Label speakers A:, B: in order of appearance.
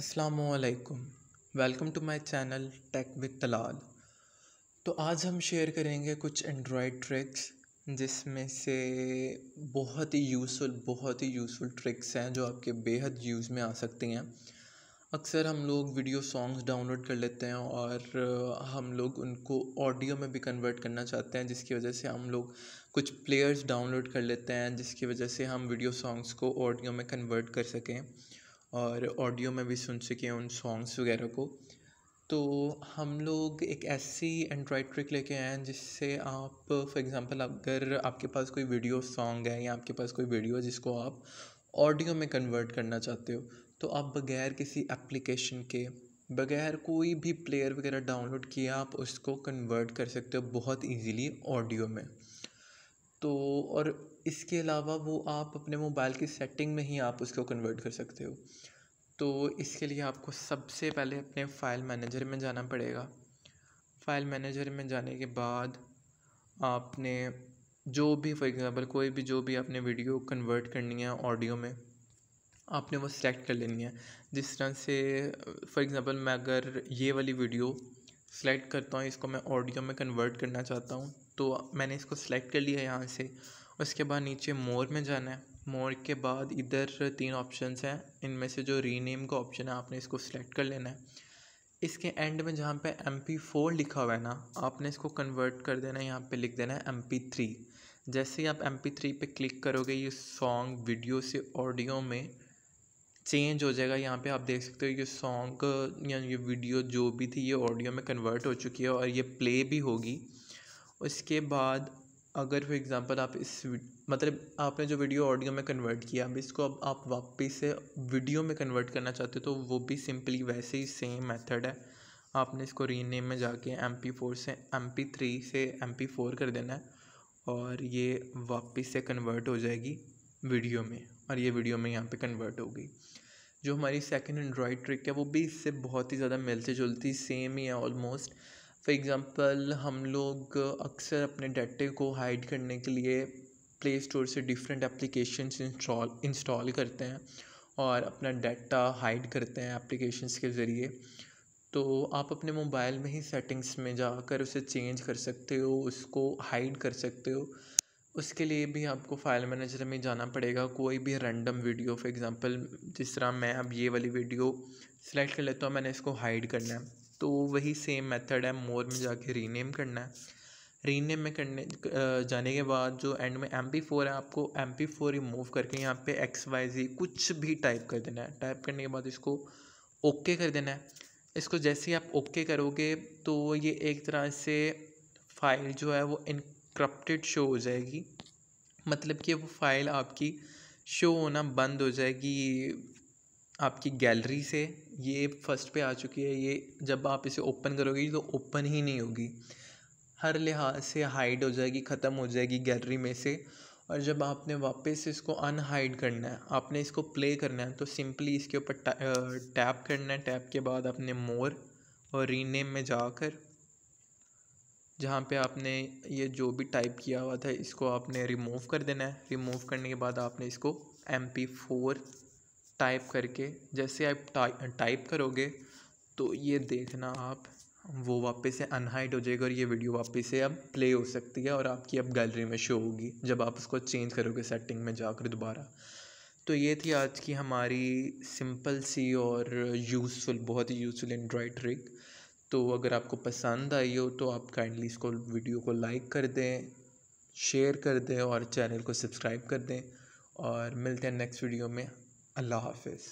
A: असलकुम welcome to my channel tech with Talal तो आज हम शेयर करेंगे कुछ एंड्रॉयड ट्रिक्स जिसमें से बहुत ही यूज़फुल बहुत ही यूज़फुल ट्रिक्स हैं जो आपके बेहद यूज़ में आ सकती हैं अक्सर हम लोग वीडियो सॉन्ग्स डाउनलोड कर लेते हैं और हम लोग उनको ऑडियो में भी कन्वर्ट करना चाहते हैं जिसकी वजह से हम लोग कुछ प्लेयर्स डाउनलोड कर लेते हैं जिसकी वजह से हम वीडियो सॉन्ग्स को ऑडियो में कन्वर्ट कर सकें और ऑडियो में भी सुन सके उन सॉन्ग्स वगैरह को तो हम लोग एक ऐसी एंड्रॉयड ट्रिक लेके आए हैं जिससे आप फॉर एग्ज़ाम्पल अगर आपके पास कोई वीडियो सॉन्ग है या आपके पास कोई वीडियो है जिसको आप ऑडियो में कन्वर्ट करना चाहते हो तो आप बगैर किसी एप्लीकेशन के बगैर कोई भी प्लेयर वगैरह डाउनलोड किए आप उसको कन्वर्ट कर सकते हो बहुत इजीली ऑडियो में तो और इसके अलावा वो आप अपने मोबाइल की सेटिंग में ही आप उसको कन्वर्ट कर सकते हो तो इसके लिए आपको सबसे पहले अपने फ़ाइल मैनेजर में जाना पड़ेगा फ़ाइल मैनेजर में जाने के बाद आपने जो भी फॉर एग्ज़ाम्पल कोई भी जो भी आपने वीडियो कन्वर्ट करनी है ऑडियो में आपने वो सिलेक्ट कर लेनी है जिस तरह से फॉर एग्ज़ाम्पल मैं अगर ये वाली वीडियो सेलेक्ट करता हूँ इसको मैं ऑडियो में कन्वर्ट करना चाहता हूँ तो मैंने इसको सेलेक्ट कर लिया यहाँ से उसके बाद नीचे मोर में जाना है मोर के बाद इधर तीन ऑप्शंस हैं इनमें से जो रीनेम का ऑप्शन है आपने इसको सेलेक्ट कर लेना है इसके एंड में जहाँ पे एम पी फोर लिखा हुआ है ना आपने इसको कन्वर्ट कर देना है यहाँ पर लिख देना है एम पी थ्री जैसे ही आप एम पी थ्री पर क्लिक करोगे ये सॉन्ग वीडियो से ऑडियो में चेंज हो जाएगा यहाँ पे आप देख सकते हो ये सॉन्ग या ये वीडियो जो भी थी ये ऑडियो में कन्वर्ट हो चुकी है और ये प्ले भी होगी उसके बाद अगर फॉर एग्ज़ाम्पल आप इस मतलब आपने जो वीडियो ऑडियो में कन्वर्ट किया अब इसको अब आप वापस से वीडियो में कन्वर्ट करना चाहते हो तो वो भी सिंपली वैसे ही सेम मेथड है आपने इसको रीनेम में जाके एम पी फोर से एम पी थ्री से एम पी फोर कर देना है और ये वापस से कन्वर्ट हो जाएगी वीडियो में और ये वीडियो में यहाँ पे कन्वर्ट हो गई जो हमारी सेकंड एंड्रॉयड ट्रिक है वो भी इससे बहुत ही ज़्यादा मिलती जुलती सेम ही है ऑलमोस्ट फ़ॉर एग्ज़ाम्पल हम लोग अक्सर अपने डाटे को हाइड करने के लिए प्ले स्टोर से डिफरेंट एप्लीकेशंस इंस्टॉल इंस्टॉल करते हैं और अपना डाटा हाइड करते हैं एप्लीकेशंस के ज़रिए तो आप अपने मोबाइल में ही सेटिंग्स में जाकर उसे चेंज कर सकते हो उसको हाइड कर सकते हो उसके लिए भी आपको फाइल मैनेजर में जाना पड़ेगा कोई भी रैंडम वीडियो फॉर एग्ज़ाम्पल जिस तरह मैं अब ये वाली वीडियो सेलेक्ट कर लेता हूँ मैंने इसको हाइड करना है तो वही सेम मेथड है मोर में जाके रीनेम करना है रीनेम में करने जाने के बाद जो एंड में एम पी फोर है आपको एम पी फोर रिमूव करके यहाँ पे एक्स वाई जी कुछ भी टाइप कर देना है टाइप करने के बाद इसको ओके कर देना है इसको जैसे ही आप ओके करोगे तो ये एक तरह से फाइल जो है वो इनक्रप्टेड शो हो जाएगी मतलब कि वो फाइल आपकी शो होना बंद हो जाएगी आपकी गैलरी से ये फर्स्ट पे आ चुकी है ये जब आप इसे ओपन करोगे तो ओपन ही नहीं होगी हर लिहाज से हाइड हो जाएगी ख़त्म हो जाएगी गैलरी में से और जब आपने वापस इसको अनहाइड करना है आपने इसको प्ले करना है तो सिंपली इसके ऊपर टैप करना है टैप के बाद आपने मोर और रीनेम में जाकर जहाँ पे आपने ये जो भी टाइप किया हुआ था इसको आपने रिमूव कर देना है रिमूव करने के बाद आपने इसको एम पी फोर टाइप करके जैसे आप टाइप करोगे तो ये देखना आप वो वापस से अनहाइड हो जाएगा और ये वीडियो वापस से अब प्ले हो सकती है और आपकी अब गैलरी में शो होगी जब आप उसको चेंज करोगे सेटिंग में जाकर दोबारा तो ये थी आज की हमारी सिंपल सी और यूज़फुल बहुत ही यूज़फुल एंड्रॉयड ट्रिक तो अगर आपको पसंद आई हो तो आप काइंडली इसको वीडियो को लाइक कर दें शेयर कर दें और चैनल को सब्सक्राइब कर दें और मिलते हैं नेक्स्ट वीडियो में আল্লাহ হাফেজ